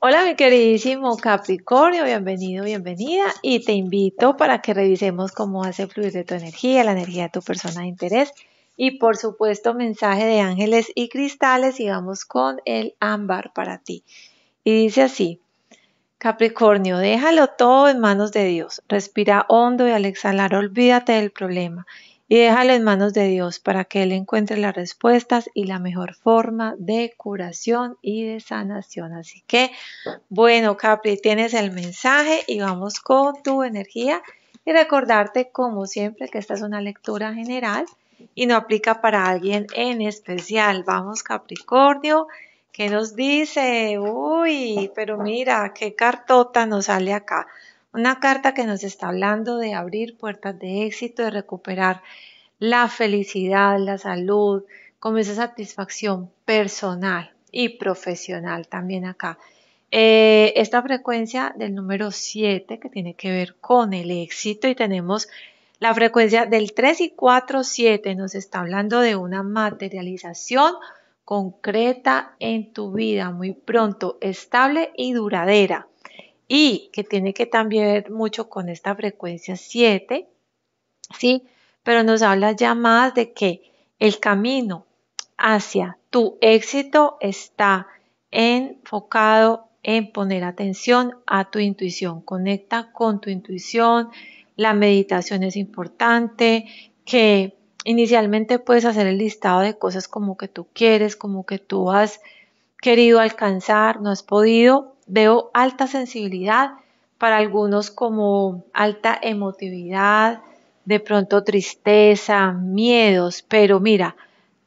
Hola mi queridísimo Capricornio, bienvenido, bienvenida y te invito para que revisemos cómo hace fluir de tu energía, la energía de tu persona de interés y por supuesto mensaje de ángeles y cristales y vamos con el ámbar para ti. Y dice así, Capricornio, déjalo todo en manos de Dios, respira hondo y al exhalar olvídate del problema y déjalo en manos de Dios para que Él encuentre las respuestas y la mejor forma de curación y de sanación. Así que, bueno, Capri, tienes el mensaje y vamos con tu energía y recordarte, como siempre, que esta es una lectura general y no aplica para alguien en especial. Vamos, Capricornio, ¿qué nos dice, uy, pero mira, qué cartota nos sale acá. Una carta que nos está hablando de abrir puertas de éxito, de recuperar la felicidad, la salud, como esa satisfacción personal y profesional también acá. Eh, esta frecuencia del número 7 que tiene que ver con el éxito y tenemos la frecuencia del 3 y 4, 7 nos está hablando de una materialización concreta en tu vida muy pronto, estable y duradera y que tiene que también ver mucho con esta frecuencia 7, ¿sí? Pero nos habla ya más de que el camino hacia tu éxito está enfocado en poner atención a tu intuición. Conecta con tu intuición. La meditación es importante. Que inicialmente puedes hacer el listado de cosas como que tú quieres, como que tú has querido alcanzar, no has podido. Veo alta sensibilidad, para algunos como alta emotividad, de pronto tristeza, miedos, pero mira,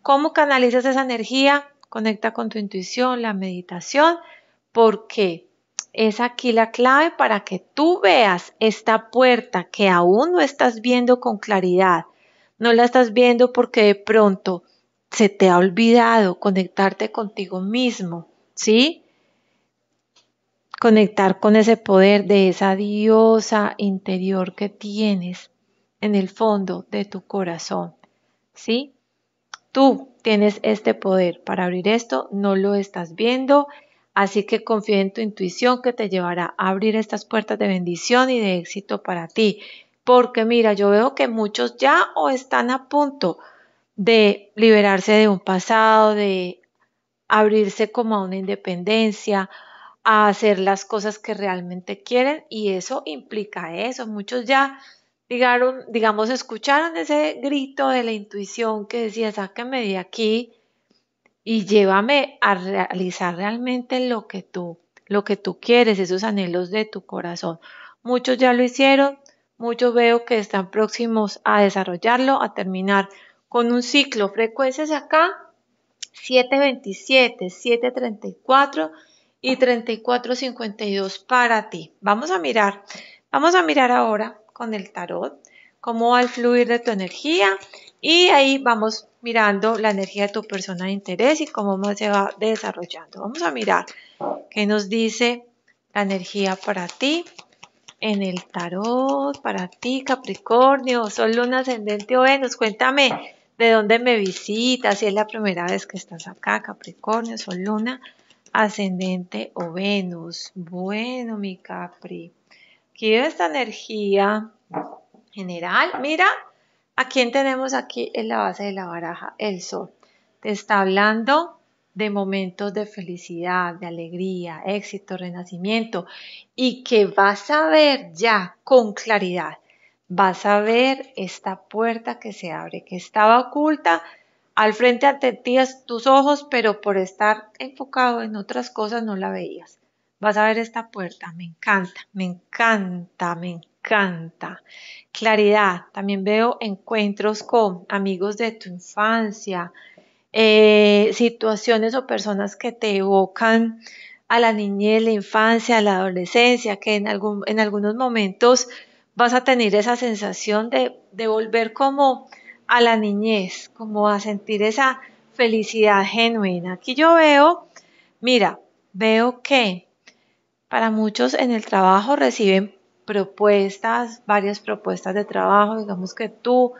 ¿cómo canalizas esa energía? Conecta con tu intuición, la meditación, porque es aquí la clave para que tú veas esta puerta que aún no estás viendo con claridad. No la estás viendo porque de pronto se te ha olvidado conectarte contigo mismo, ¿sí? conectar con ese poder de esa diosa interior que tienes en el fondo de tu corazón. ¿Sí? Tú tienes este poder para abrir esto, no lo estás viendo, así que confía en tu intuición que te llevará a abrir estas puertas de bendición y de éxito para ti. Porque mira, yo veo que muchos ya o están a punto de liberarse de un pasado, de abrirse como a una independencia, a hacer las cosas que realmente quieren y eso implica eso. Muchos ya, digamos, escucharon ese grito de la intuición que decía, sáqueme de aquí y llévame a realizar realmente lo que tú, lo que tú quieres, esos anhelos de tu corazón. Muchos ya lo hicieron, muchos veo que están próximos a desarrollarlo, a terminar con un ciclo. Frecuencias acá, 727, 734 y 3452 para ti. Vamos a mirar, vamos a mirar ahora con el tarot cómo va el fluir de tu energía y ahí vamos mirando la energía de tu persona de interés y cómo más se va desarrollando. Vamos a mirar qué nos dice la energía para ti en el tarot, para ti Capricornio, Sol, Luna, Ascendente o Venus. Cuéntame de dónde me visitas, si es la primera vez que estás acá, Capricornio, Sol, Luna, ascendente o Venus. Bueno, mi Capri, quiero esta energía general. Mira, ¿a quién tenemos aquí en la base de la baraja? El Sol. Te está hablando de momentos de felicidad, de alegría, éxito, renacimiento y que vas a ver ya con claridad. Vas a ver esta puerta que se abre, que estaba oculta al frente ante ti tus ojos, pero por estar enfocado en otras cosas no la veías. Vas a ver esta puerta, me encanta, me encanta, me encanta. Claridad, también veo encuentros con amigos de tu infancia, eh, situaciones o personas que te evocan a la niñez, la infancia, a la adolescencia, que en, algún, en algunos momentos vas a tener esa sensación de volver como a la niñez, como a sentir esa felicidad genuina. Aquí yo veo, mira, veo que para muchos en el trabajo reciben propuestas, varias propuestas de trabajo, digamos que tú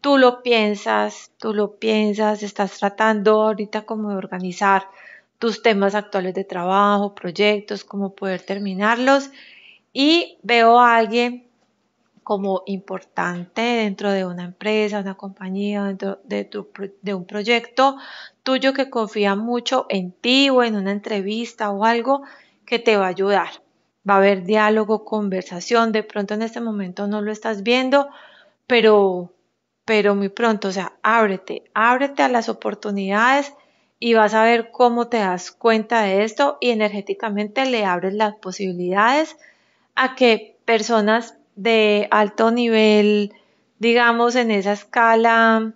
tú lo piensas, tú lo piensas, estás tratando ahorita como de organizar tus temas actuales de trabajo, proyectos, cómo poder terminarlos. Y veo a alguien como importante dentro de una empresa, una compañía, dentro de, un proyecto tuyo que confía mucho en ti o en una entrevista o algo que te va a ayudar. Va a haber diálogo, conversación, de pronto en este momento no lo estás viendo, pero, pero muy pronto, o sea, ábrete, ábrete a las oportunidades y vas a ver cómo te das cuenta de esto y energéticamente le abres las posibilidades a que personas de alto nivel, digamos, en esa escala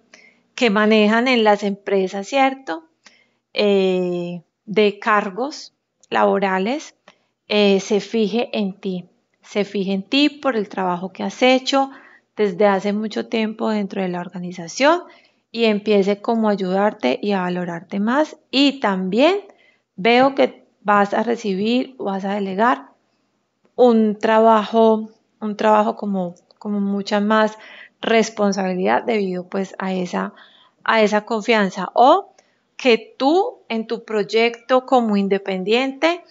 que manejan en las empresas, ¿cierto? Eh, de cargos laborales, eh, se fije en ti, se fije en ti por el trabajo que has hecho desde hace mucho tiempo dentro de la organización y empiece como a ayudarte y a valorarte más y también veo que vas a recibir, vas a delegar un trabajo un trabajo como, como mucha más responsabilidad debido pues a esa, a esa confianza o que tú en tu proyecto como independiente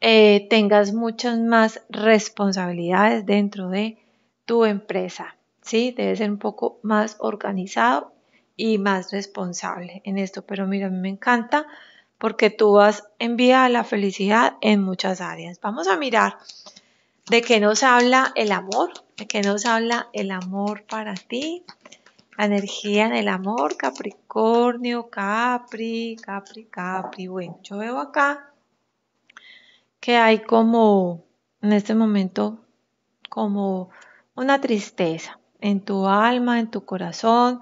eh, tengas muchas más responsabilidades dentro de tu empresa, ¿sí? Debes ser un poco más organizado y más responsable en esto, pero mira, a mí me encanta porque tú vas en vía a la felicidad en muchas áreas. Vamos a mirar ¿De qué nos habla el amor? ¿De qué nos habla el amor para ti? La energía en el amor, Capricornio, Capri, Capri, Capri. Bueno, yo veo acá que hay como, en este momento, como una tristeza en tu alma, en tu corazón.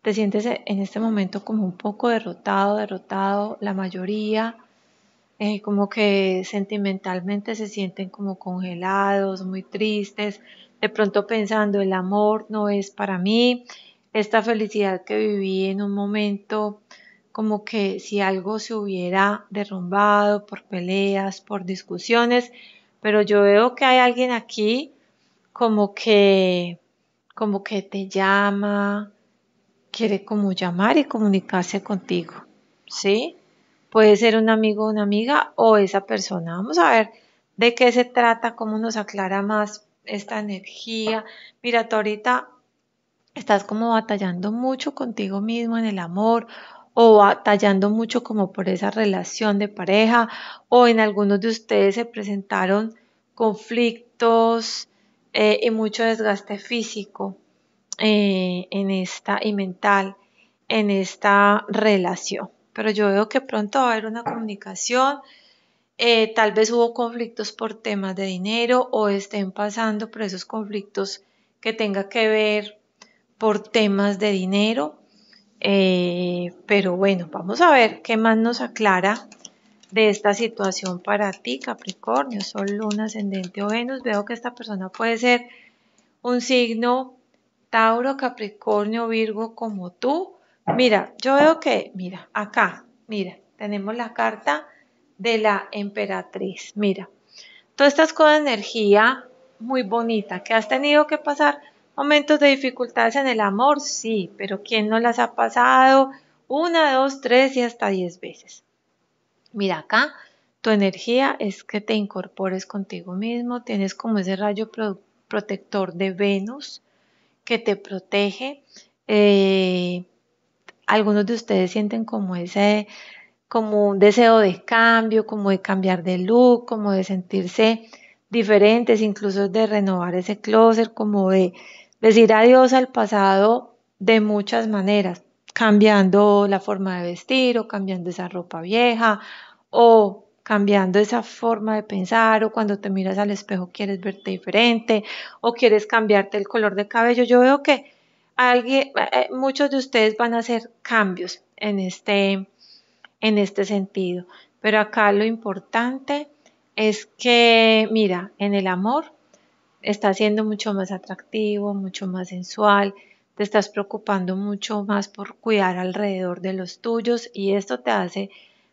Te sientes en este momento como un poco derrotado, derrotado la mayoría eh, como que sentimentalmente se sienten como congelados, muy tristes, de pronto pensando el amor no es para mí, esta felicidad que viví en un momento como que si algo se hubiera derrumbado por peleas, por discusiones, pero yo veo que hay alguien aquí como que como que te llama, quiere como llamar y comunicarse contigo, ¿sí? puede ser un amigo, una amiga o esa persona. Vamos a ver de qué se trata, cómo nos aclara más esta energía. Mira, tú ahorita estás como batallando mucho contigo mismo en el amor o batallando mucho como por esa relación de pareja o en algunos de ustedes se presentaron conflictos eh, y mucho desgaste físico eh, en esta y mental en esta relación pero yo veo que pronto va a haber una comunicación. Eh, tal vez hubo conflictos por temas de dinero o estén pasando por esos conflictos que tenga que ver por temas de dinero. Eh, pero bueno, vamos a ver qué más nos aclara de esta situación para ti, Capricornio, Sol, Luna, Ascendente o Venus. Veo que esta persona puede ser un signo Tauro, Capricornio, Virgo como tú Mira, yo veo que, mira, acá, mira, tenemos la carta de la emperatriz. Mira, tú estás con energía muy bonita, que has tenido que pasar momentos de dificultades en el amor, sí, pero ¿quién no las ha pasado? Una, dos, tres y hasta diez veces. Mira acá, tu energía es que te incorpores contigo mismo, tienes como ese rayo protector de Venus que te protege. Eh, algunos de ustedes sienten como ese, como un deseo de cambio, como de cambiar de look, como de sentirse diferentes, incluso de renovar ese closet, como de decir adiós al pasado de muchas maneras, cambiando la forma de vestir o cambiando esa ropa vieja o cambiando esa forma de pensar o cuando te miras al espejo quieres verte diferente o quieres cambiarte el color de cabello. Yo veo que alguien, eh, muchos de ustedes van a hacer cambios en este, en este sentido. Pero acá lo importante es que, mira, en el amor está siendo mucho más atractivo, mucho más sensual, te estás preocupando mucho más por cuidar alrededor de los tuyos y esto te hace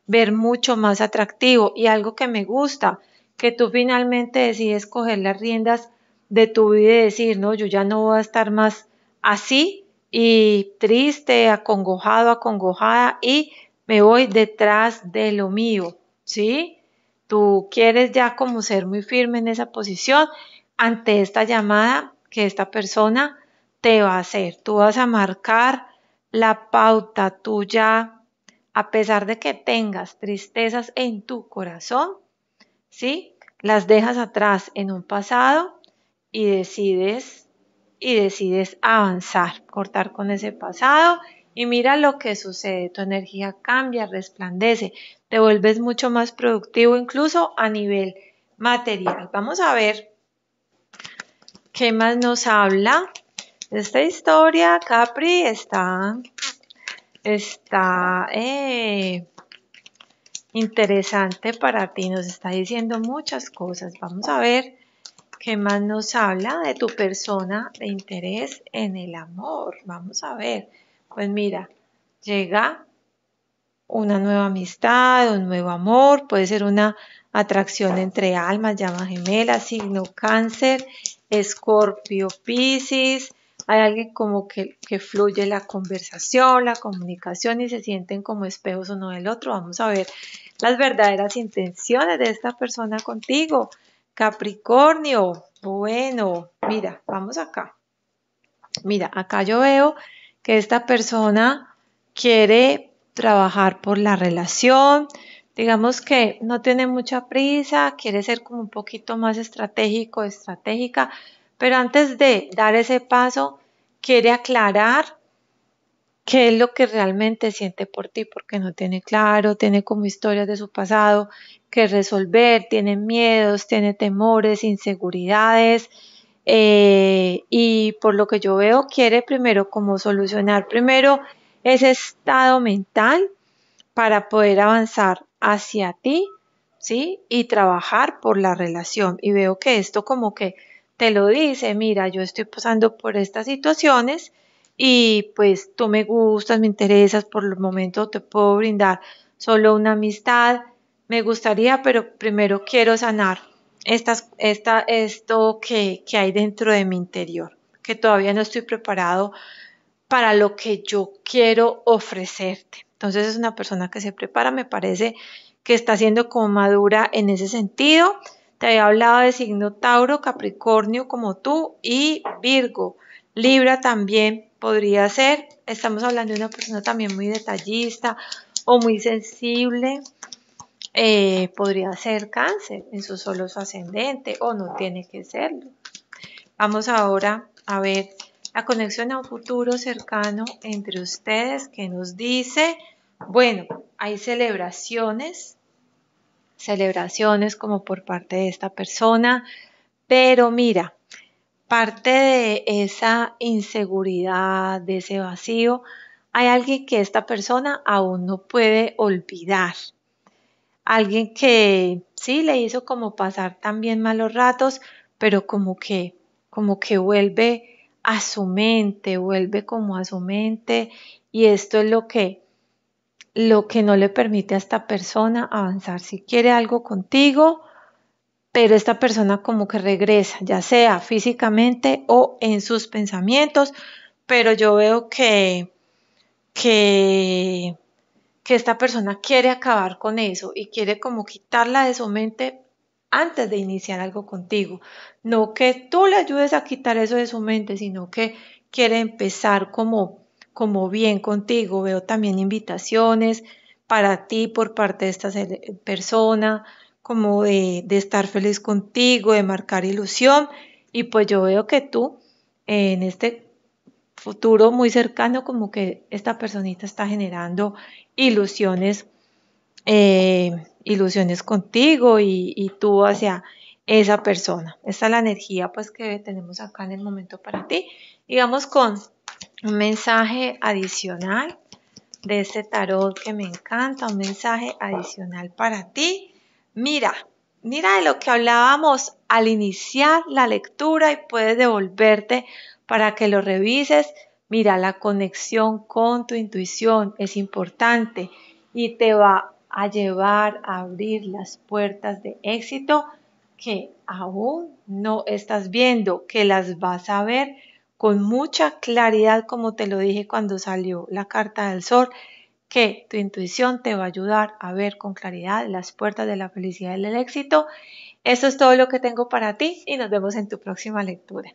ver mucho más atractivo. Y algo que me gusta, que tú finalmente decides coger las riendas de tu vida y decir, no, yo ya no voy a estar más así y triste, acongojado, acongojada y me voy detrás de lo mío, ¿sí? Tú quieres ya como ser muy firme en esa posición ante esta llamada que esta persona te va a hacer. Tú vas a marcar la pauta tuya, a pesar de que tengas tristezas en tu corazón, ¿sí? Las dejas atrás en un pasado y decides y decides avanzar, cortar con ese pasado y mira lo que sucede, tu energía cambia, resplandece, te vuelves mucho más productivo incluso a nivel material. Vamos a ver qué más nos habla. Esta historia, Capri, está, eh, interesante para ti, nos está diciendo muchas cosas. Vamos a ver ¿Qué más nos habla de tu persona de interés en el amor? Vamos a ver. Pues mira, llega una nueva amistad, un nuevo amor, puede ser una atracción entre almas, llama gemela, signo cáncer, escorpio, piscis. Hay alguien como que, que fluye la conversación, la comunicación y se sienten como espejos uno del otro. Vamos a ver las verdaderas intenciones de esta persona contigo. Capricornio, bueno, mira, vamos acá. Mira, acá yo veo que esta persona quiere trabajar por la relación, digamos que no tiene mucha prisa, quiere ser como un poquito más estratégico, estratégica, pero antes de dar ese paso, quiere aclarar qué es lo que realmente siente por ti, porque no tiene claro, tiene como historias de su pasado que resolver, tiene miedos, tiene temores, inseguridades eh, y por lo que yo veo quiere primero como solucionar primero ese estado mental para poder avanzar hacia ti, ¿sí? Y trabajar por la relación. Y veo que esto como que te lo dice, mira, yo estoy pasando por estas situaciones y pues tú me gustas, me interesas, por el momento te puedo brindar solo una amistad, me gustaría, pero primero quiero sanar esto que, que hay dentro de mi interior, que todavía no estoy preparado para lo que yo quiero ofrecerte. Entonces es una persona que se prepara, me parece que está siendo como madura en ese sentido. Te había hablado de signo Tauro, Capricornio como tú y Virgo. Libra también podría ser. Estamos hablando de una persona también muy detallista o muy sensible eh, podría ser cáncer en su solo ascendente o no tiene que serlo. Vamos ahora a ver la conexión a un futuro cercano entre ustedes que nos dice, bueno, hay celebraciones, celebraciones como por parte de esta persona, pero mira, parte de esa inseguridad, de ese vacío, hay alguien que esta persona aún no puede olvidar, alguien que sí le hizo como pasar también malos ratos, pero como que, como que vuelve a su mente, vuelve como a su mente y esto es lo que lo que no le permite a esta persona avanzar. Si quiere algo contigo, pero esta persona como que regresa, ya sea físicamente o en sus pensamientos, pero yo veo que que que esta persona quiere acabar con eso y quiere como quitarla de su mente antes de iniciar algo contigo. No que tú le ayudes a quitar eso de su mente, sino que quiere empezar como, como bien contigo. Veo también invitaciones para ti por parte de esta persona, como de, de estar feliz contigo, de marcar ilusión. Y pues yo veo que tú eh, en este futuro muy cercano, como que esta personita está generando ilusiones, eh, ilusiones contigo y, tú hacia esa persona. Esta es la energía pues que tenemos acá en el momento para ti. Digamos con un mensaje adicional de ese tarot que me encanta, un mensaje adicional para ti. Mira, mira de lo que hablábamos al iniciar la lectura y puedes devolverte para que lo revises. Mira, la conexión con tu intuición es importante y te va a llevar a abrir las puertas de éxito que aún no estás viendo, que las vas a ver con mucha claridad, como te lo dije cuando salió la carta del sol, que tu intuición te va a ayudar a ver con claridad las puertas de la felicidad y del éxito. Eso es todo lo que tengo para ti y nos vemos en tu próxima lectura.